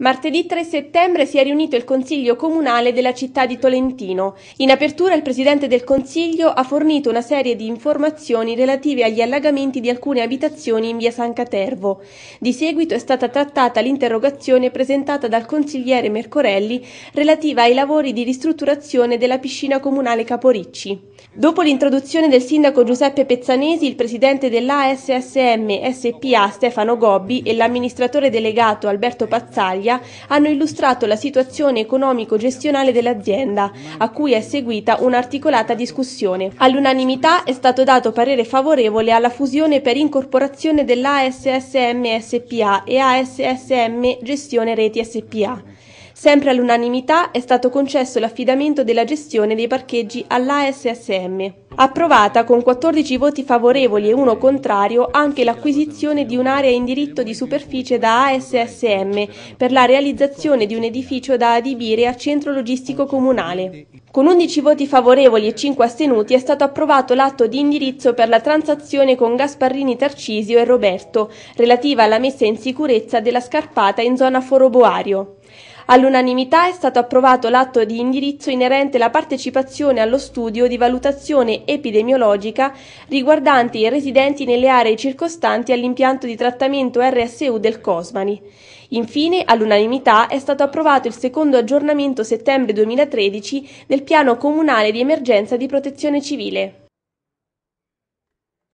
Martedì 3 settembre si è riunito il Consiglio Comunale della città di Tolentino. In apertura il Presidente del Consiglio ha fornito una serie di informazioni relative agli allagamenti di alcune abitazioni in via San Catervo. Di seguito è stata trattata l'interrogazione presentata dal consigliere Mercorelli relativa ai lavori di ristrutturazione della piscina comunale Caporicci. Dopo l'introduzione del sindaco Giuseppe Pezzanesi, il presidente dell'ASSM SPA Stefano Gobbi e l'amministratore delegato Alberto Pazzaglia finanziaria hanno illustrato la situazione economico-gestionale dell'azienda, a cui è seguita un'articolata discussione. All'unanimità è stato dato parere favorevole alla fusione per incorporazione dell'ASSM SPA e ASSM Gestione Reti SPA. Sempre all'unanimità è stato concesso l'affidamento della gestione dei parcheggi all'ASSM approvata con 14 voti favorevoli e uno contrario anche l'acquisizione di un'area in diritto di superficie da ASSM per la realizzazione di un edificio da adibire a centro logistico comunale. Con 11 voti favorevoli e 5 astenuti è stato approvato l'atto di indirizzo per la transazione con Gasparrini Tarcisio e Roberto relativa alla messa in sicurezza della scarpata in zona Foro Boario. All'unanimità è stato approvato l'atto di indirizzo inerente la partecipazione allo studio di valutazione epidemiologica riguardanti i residenti nelle aree circostanti all'impianto di trattamento RSU del Cosmani. Infine, all'unanimità è stato approvato il secondo aggiornamento settembre 2013 del piano comunale di emergenza di protezione civile.